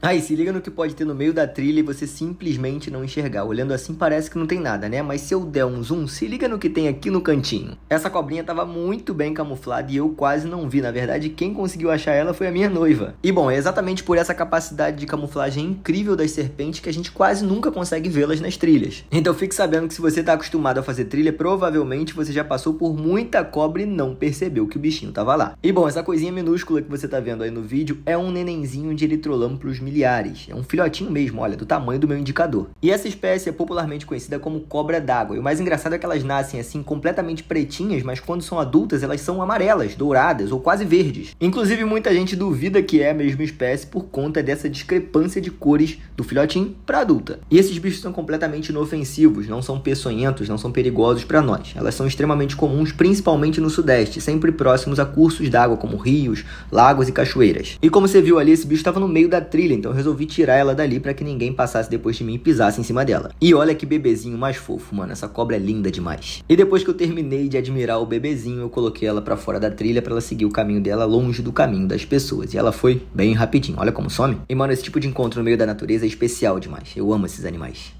Aí, ah, se liga no que pode ter no meio da trilha e você simplesmente não enxergar. Olhando assim parece que não tem nada, né? Mas se eu der um zoom, se liga no que tem aqui no cantinho. Essa cobrinha estava muito bem camuflada e eu quase não vi. Na verdade, quem conseguiu achar ela foi a minha noiva. E bom, é exatamente por essa capacidade de camuflagem incrível das serpentes que a gente quase nunca consegue vê-las nas trilhas. Então fique sabendo que se você está acostumado a fazer trilha, provavelmente você já passou por muita cobra e não percebeu que o bichinho estava lá. E bom, essa coisinha minúscula que você está vendo aí no vídeo é um nenenzinho de eritrolâmpulos milhares. É um filhotinho mesmo, olha, do tamanho do meu indicador. E essa espécie é popularmente conhecida como cobra d'água. E o mais engraçado é que elas nascem assim completamente pretinhas, mas quando são adultas elas são amarelas, douradas ou quase verdes. Inclusive muita gente duvida que é a mesma espécie por conta dessa discrepância de cores do filhotinho para adulta. E esses bichos são completamente inofensivos, não são peçonhentos, não são perigosos para nós. Elas são extremamente comuns principalmente no sudeste, sempre próximos a cursos d'água como rios, lagos e cachoeiras. E como você viu ali, esse bicho estava no meio da trilha, então eu resolvi tirar ela dali para que ninguém passasse depois de mim e pisasse em cima dela. E olha que bebezinho mais fofo, mano, essa cobra é linda demais. E depois que eu terminei de admirar o bebezinho, eu coloquei ela para fora da trilha para ela seguir o caminho dela longe do caminho das pessoas. E ela foi bem rapidinho, olha como some. E mano, esse tipo de encontro no meio da natureza é especial demais. Eu amo esses animais.